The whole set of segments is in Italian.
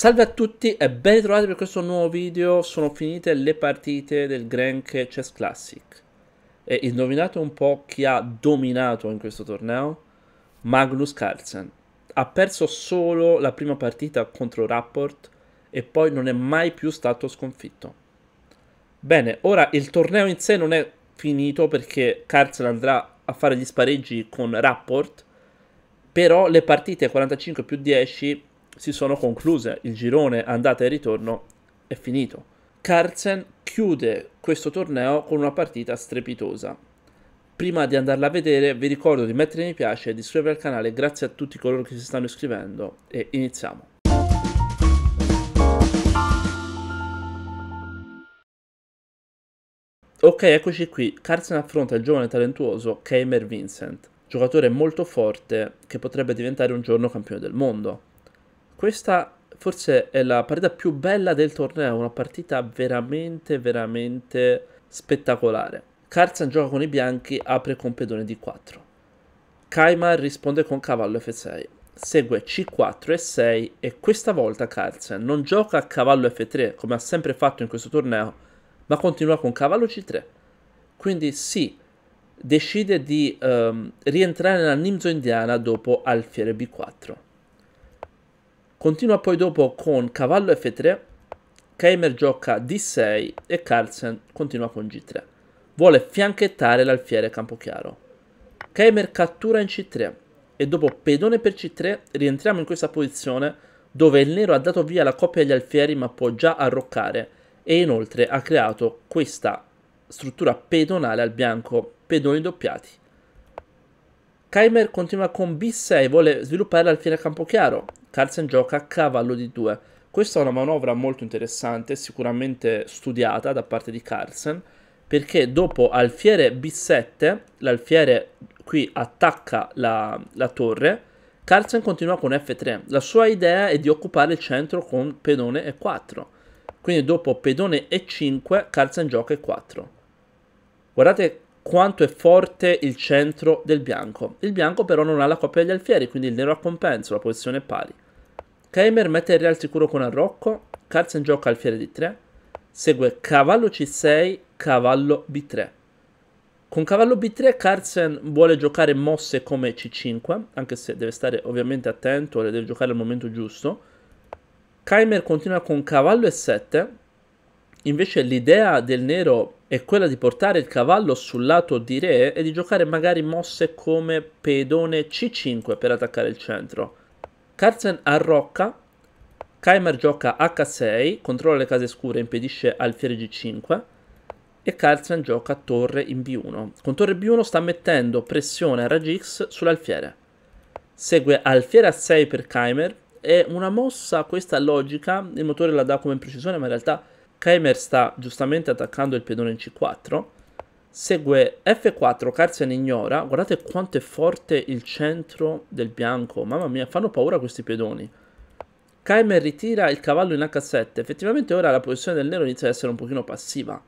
Salve a tutti e ben ritrovati per questo nuovo video, sono finite le partite del Grenke Chess Classic e indovinate un po' chi ha dominato in questo torneo? Magnus Carlsen ha perso solo la prima partita contro Rapport e poi non è mai più stato sconfitto bene, ora il torneo in sé non è finito perché Carlsen andrà a fare gli spareggi con Rapport però le partite 45 più 10 si sono concluse, il girone andata e ritorno è finito. Carlsen chiude questo torneo con una partita strepitosa. Prima di andarla a vedere vi ricordo di mettere mi piace e di iscrivervi al canale, grazie a tutti coloro che si stanno iscrivendo e iniziamo. Ok, eccoci qui. Carlsen affronta il giovane talentuoso Keimer Vincent, giocatore molto forte che potrebbe diventare un giorno campione del mondo. Questa forse è la partita più bella del torneo, una partita veramente, veramente spettacolare. Carson gioca con i bianchi, apre con pedone d 4. Kaimar risponde con cavallo F6. Segue C4 e 6 e questa volta Carlsen non gioca a cavallo F3 come ha sempre fatto in questo torneo, ma continua con cavallo C3. Quindi sì, decide di um, rientrare nella Nimzo indiana dopo alfiere B4. Continua poi dopo con cavallo f3, Keimer gioca d6 e Carlsen continua con g3. Vuole fianchettare l'alfiere Campochiaro. Keimer cattura in c3 e dopo pedone per c3 rientriamo in questa posizione dove il nero ha dato via la coppia agli alfieri ma può già arroccare e inoltre ha creato questa struttura pedonale al bianco, pedoni doppiati Keimer continua con B6, vuole sviluppare l'alfiere a campo chiaro. Carlsen gioca a cavallo di 2. Questa è una manovra molto interessante, sicuramente studiata da parte di Carlsen, perché dopo alfiere B7, l'alfiere qui attacca la, la torre, Carlsen continua con F3. La sua idea è di occupare il centro con pedone E4. Quindi dopo pedone E5, Carlsen gioca E4. Guardate quanto è forte il centro del bianco. Il bianco però non ha la coppia degli alfieri, quindi il nero ha compenso, la posizione è pari. Keimer mette il Real sicuro con arrocco, Carlsen gioca alfiere di 3, segue cavallo c6, cavallo b3. Con cavallo b3 Carlsen vuole giocare mosse come c5, anche se deve stare ovviamente attento, le deve giocare al momento giusto. Keimer continua con cavallo e7, invece l'idea del nero è quella di portare il cavallo sul lato di re e di giocare magari mosse come pedone c5 per attaccare il centro. Carlsen arrocca, Keimer gioca h6, controlla le case scure e impedisce alfiere g5 e Carlsen gioca torre in b1. Con torre b1 sta mettendo pressione a raggi x sull'alfiere. Segue alfiere a 6 per Keimer, è una mossa questa logica, il motore la dà come imprecisione ma in realtà Keimer sta giustamente attaccando il pedone in C4, segue F4, Carsian ignora, guardate quanto è forte il centro del bianco, mamma mia, fanno paura questi pedoni. Keimer ritira il cavallo in H7, effettivamente ora la posizione del nero inizia ad essere un pochino passiva.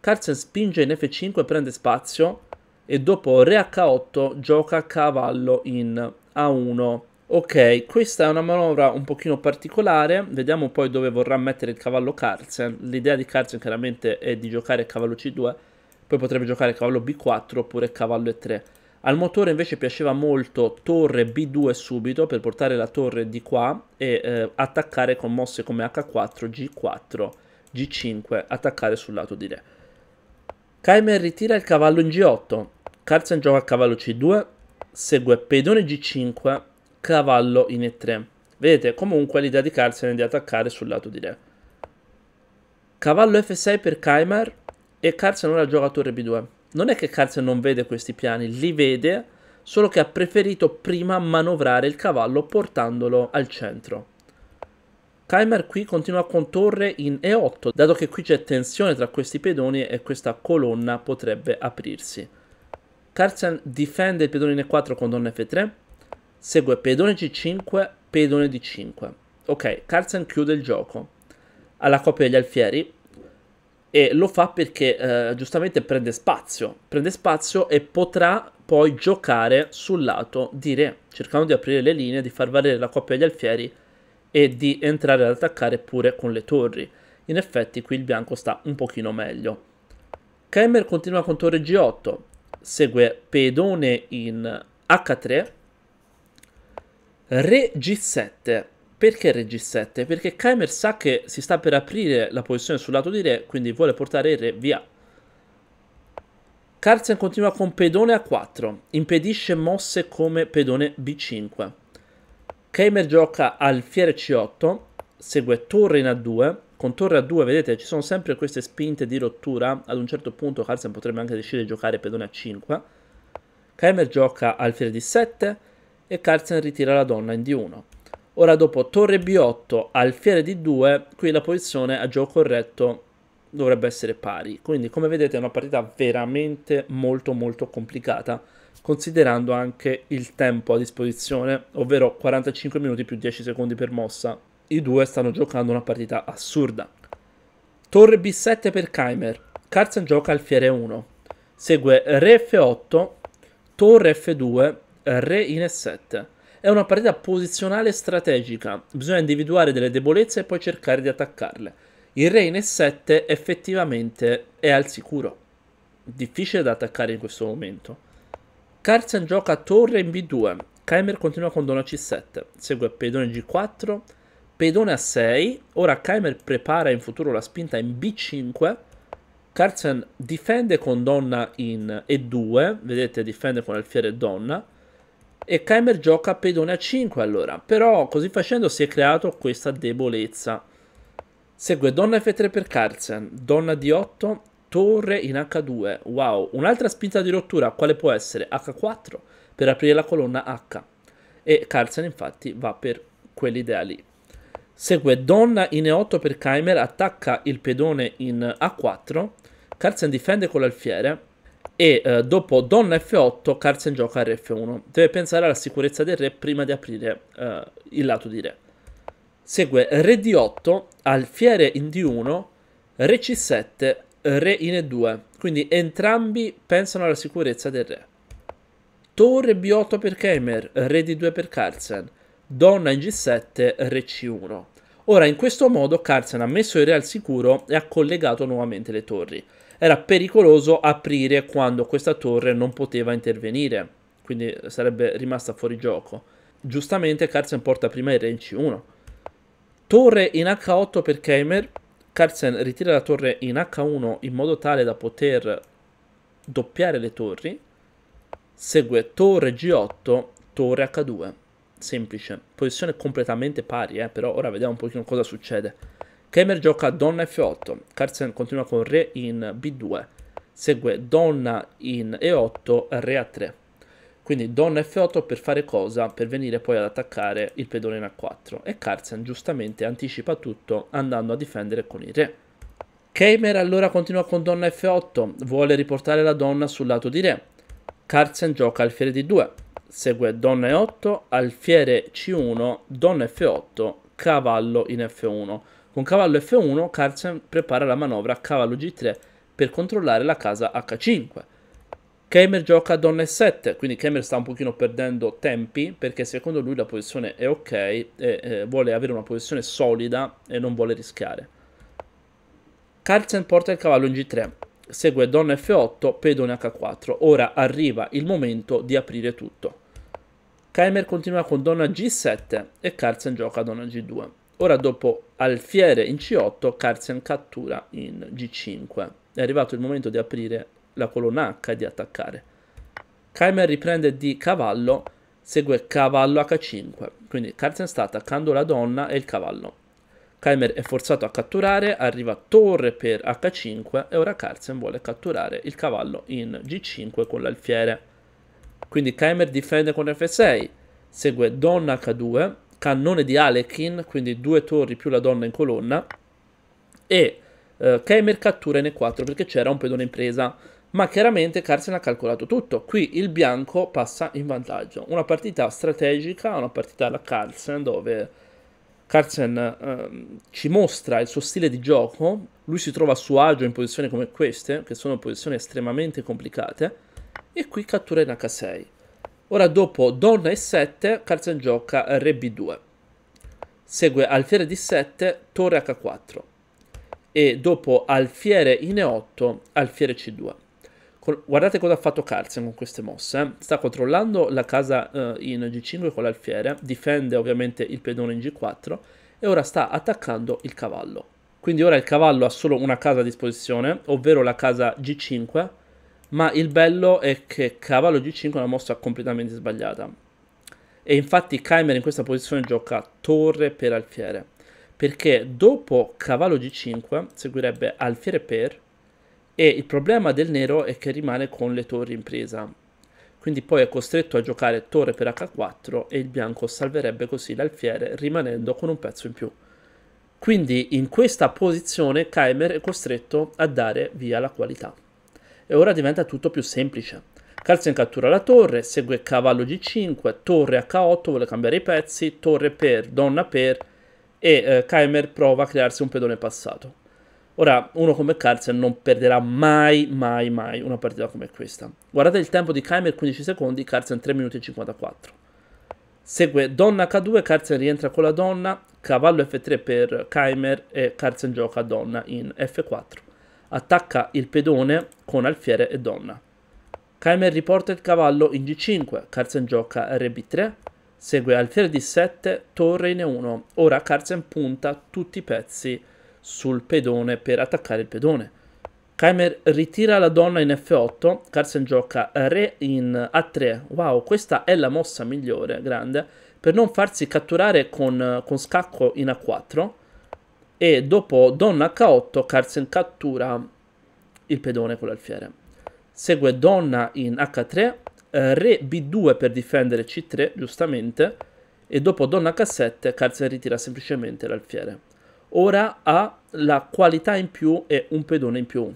Carlsen spinge in F5, prende spazio e dopo Re H8 gioca cavallo in A1 Ok, questa è una manovra un pochino particolare, vediamo poi dove vorrà mettere il cavallo Carlsen. L'idea di Carlsen chiaramente è di giocare cavallo C2, poi potrebbe giocare cavallo B4 oppure cavallo E3. Al motore invece piaceva molto torre B2 subito per portare la torre di qua e eh, attaccare con mosse come H4, G4, G5, attaccare sul lato di re. Kaimer ritira il cavallo in G8, Carlsen gioca cavallo C2, segue pedone G5, cavallo in E3. Vedete, comunque l'idea di Carlsen è di attaccare sul lato di Re. Cavallo F6 per Kaimar e Carlsen ora gioca a torre B2. Non è che Carlsen non vede questi piani, li vede, solo che ha preferito prima manovrare il cavallo portandolo al centro. Kaimer qui continua con torre in E8, dato che qui c'è tensione tra questi pedoni e questa colonna potrebbe aprirsi. Carlsen difende il pedone in E4 con donna F3, Segue pedone g5, pedone d5. Ok, Carlsen chiude il gioco alla coppia degli alfieri e lo fa perché eh, giustamente prende spazio, prende spazio e potrà poi giocare sul lato di re, cercando di aprire le linee, di far valere la coppia degli alfieri e di entrare ad attaccare pure con le torri. In effetti qui il bianco sta un pochino meglio. Kemmer continua con torre G8, segue pedone in H3 Re G7. Perché Re G7? Perché Kaimer sa che si sta per aprire la posizione sul lato di Re, quindi vuole portare il Re via. Carlsen continua con pedone A4, impedisce mosse come pedone B5. Keimer gioca alfiere C8, segue torre in A2, con torre A2 vedete ci sono sempre queste spinte di rottura, ad un certo punto Carlsen potrebbe anche decidere di giocare pedone A5. Keimer gioca alfiere D7, e Carlsen ritira la donna in D1. Ora dopo torre B8, alfiere D2, qui la posizione a gioco corretto dovrebbe essere pari. Quindi come vedete è una partita veramente molto molto complicata, considerando anche il tempo a disposizione, ovvero 45 minuti più 10 secondi per mossa. I due stanno giocando una partita assurda. Torre B7 per Keimer, Carlsen gioca alfiere 1, segue Re F8, Torre F2 eh, re in e7. È una partita posizionale strategica, bisogna individuare delle debolezze e poi cercare di attaccarle. Il re in e7 effettivamente è al sicuro, difficile da attaccare in questo momento. Carlsen gioca torre in b2, Keimer continua con donna c7, segue pedone g4, pedone a 6, ora Keimer prepara in futuro la spinta in b5, Carlsen difende con donna in e2, vedete difende con alfiere e donna, e Keimer gioca a pedone a 5 allora, però così facendo si è creato questa debolezza. Segue donna F3 per Carlsen, donna D8, torre in H2, wow, un'altra spinta di rottura, quale può essere? H4 per aprire la colonna H e Carlsen infatti va per quell'idea lì. Segue donna in E8 per Keimer, attacca il pedone in A4, Carlsen difende con l'alfiere e eh, dopo donna F8 Carlsen gioca a f 1 Deve pensare alla sicurezza del re prima di aprire eh, il lato di re. Segue re D8, alfiere in D1, re C7, re in E2. Quindi entrambi pensano alla sicurezza del re. Torre B8 per Keimer, re D2 per Carlsen, donna in G7, re C1. Ora in questo modo Carlsen ha messo il re al sicuro e ha collegato nuovamente le torri era pericoloso aprire quando questa torre non poteva intervenire, quindi sarebbe rimasta fuori gioco. Giustamente Carlsen porta prima il re in C1. Torre in H8 per Keimer, Carlsen ritira la torre in H1 in modo tale da poter doppiare le torri, segue torre G8, torre H2, semplice, posizione completamente pari, eh? però ora vediamo un pochino cosa succede. Kemer gioca donna F8, Carlsen continua con re in B2, segue donna in E8, re a 3. Quindi donna F8 per fare cosa? Per venire poi ad attaccare il pedone in A4 e Carlsen giustamente anticipa tutto andando a difendere con il re. Keimer allora continua con donna F8, vuole riportare la donna sul lato di re. Carlsen gioca alfiere D2, segue donna E8, alfiere C1, donna F8, cavallo in F1. Con cavallo F1 Carlsen prepara la manovra a cavallo G3 per controllare la casa H5. Keimer gioca a donna E7, quindi Keimer sta un pochino perdendo tempi perché secondo lui la posizione è ok e eh, vuole avere una posizione solida e non vuole rischiare. Carlsen porta il cavallo in G3, segue donna F8, pedone H4. Ora arriva il momento di aprire tutto. Keimer continua con donna G7 e Carlsen gioca a donna G2. Ora dopo alfiere in C8, Carlsen cattura in G5. È arrivato il momento di aprire la colonna H e di attaccare. Kaimer riprende di cavallo, segue cavallo H5, quindi Carlsen sta attaccando la donna e il cavallo. Kaimer è forzato a catturare, arriva torre per H5 e ora Carlsen vuole catturare il cavallo in G5 con l'alfiere. Quindi Kaimer difende con F6, segue donna H2, cannone di Alekin, quindi due torri più la donna in colonna, e eh, Kemer cattura n 4 perché c'era un pedone in presa. Ma chiaramente Carson ha calcolato tutto, qui il bianco passa in vantaggio. Una partita strategica, una partita alla Carlsen dove Carlsen ehm, ci mostra il suo stile di gioco, lui si trova a suo agio in posizioni come queste, che sono posizioni estremamente complicate, e qui cattura in H6. Ora dopo donna e7, Carzen gioca re b2. Segue alfiere di 7, torre h4. E dopo alfiere in e8, alfiere c2. Guardate cosa ha fatto Carlsen con queste mosse. Eh. Sta controllando la casa eh, in G5 con l'alfiere, difende ovviamente il pedone in G4 e ora sta attaccando il cavallo. Quindi ora il cavallo ha solo una casa a disposizione, ovvero la casa G5, ma il bello è che cavallo G5 è una mossa completamente sbagliata. E infatti Kaimer in questa posizione gioca torre per alfiere. Perché dopo cavallo G5 seguirebbe alfiere per. E il problema del nero è che rimane con le torri in presa. Quindi poi è costretto a giocare torre per H4 e il bianco salverebbe così l'alfiere rimanendo con un pezzo in più. Quindi in questa posizione Kaimer è costretto a dare via la qualità e ora diventa tutto più semplice. Carlsen cattura la torre, segue cavallo g5, torre h8, vuole cambiare i pezzi, torre per, donna per e eh, Keimer prova a crearsi un pedone passato. Ora, uno come Carlsen non perderà mai, mai, mai una partita come questa. Guardate il tempo di Keimer 15 secondi, Carlsen 3 minuti e 54. Segue donna H2, Carlsen rientra con la donna, cavallo F3 per Keimer e Carlsen gioca donna in F4 attacca il pedone con alfiere e donna. Kaimer riporta il cavallo in G5, Carlsen gioca Rb3, segue alfiere D7, torre in E1. Ora Carlsen punta tutti i pezzi sul pedone per attaccare il pedone. Kaimer ritira la donna in F8, Carlsen gioca Re in A3. Wow, questa è la mossa migliore, grande, per non farsi catturare con, con scacco in A4 e dopo donna H8 Carlsen cattura il pedone con l'alfiere. Segue donna in H3, eh, re B2 per difendere C3, giustamente, e dopo donna H7 Carlsen ritira semplicemente l'alfiere. Ora ha la qualità in più e un pedone in più.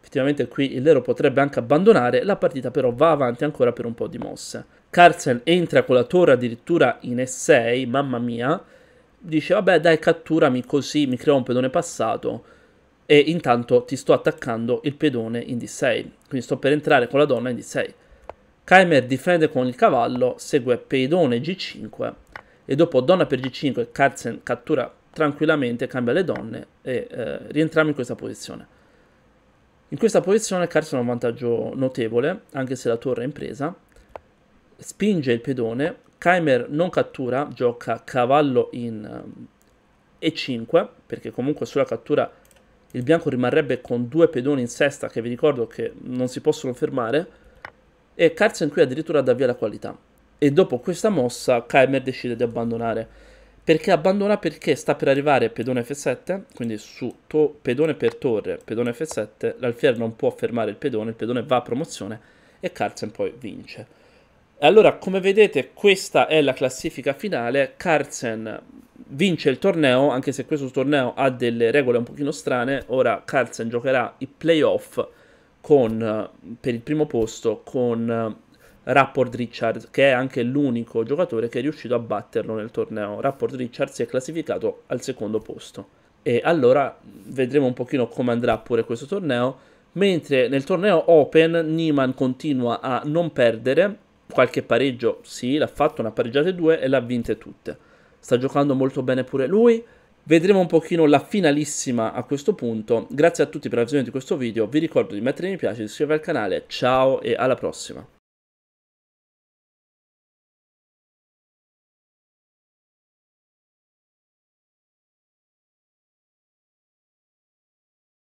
Effettivamente qui il Lero potrebbe anche abbandonare, la partita però va avanti ancora per un po' di mosse. Carlsen entra con la torre addirittura in E6, mamma mia, dice vabbè dai catturami così mi creo un pedone passato e intanto ti sto attaccando il pedone in D6, quindi sto per entrare con la donna in D6. Kaimer difende con il cavallo, segue pedone G5 e dopo donna per G5 Carlsen cattura tranquillamente, cambia le donne e eh, rientriamo in questa posizione. In questa posizione Carlsen ha un vantaggio notevole, anche se la torre è impresa spinge il pedone Keimer non cattura, gioca cavallo in e5, eh, perché comunque sulla cattura il bianco rimarrebbe con due pedoni in sesta che vi ricordo che non si possono fermare, e Carlsen qui addirittura dà via la qualità. E dopo questa mossa Keimer decide di abbandonare. Perché abbandona? Perché sta per arrivare pedone f7, quindi su pedone per torre, pedone f7, l'alfiere non può fermare il pedone, il pedone va a promozione e Carlsen poi vince. Allora, come vedete, questa è la classifica finale. Carlsen vince il torneo, anche se questo torneo ha delle regole un pochino strane. Ora Carlsen giocherà i playoff con, per il primo posto con eh, Rapport Richards, che è anche l'unico giocatore che è riuscito a batterlo nel torneo. Rapport Richards si è classificato al secondo posto. E allora vedremo un pochino come andrà pure questo torneo. Mentre nel torneo Open Niman continua a non perdere qualche pareggio, sì, l'ha fatto, una pareggiata e due e l'ha vinte tutte. Sta giocando molto bene pure lui. Vedremo un pochino la finalissima a questo punto. Grazie a tutti per la visione di questo video, vi ricordo di mettere mi piace, iscrivervi al canale, ciao e alla prossima.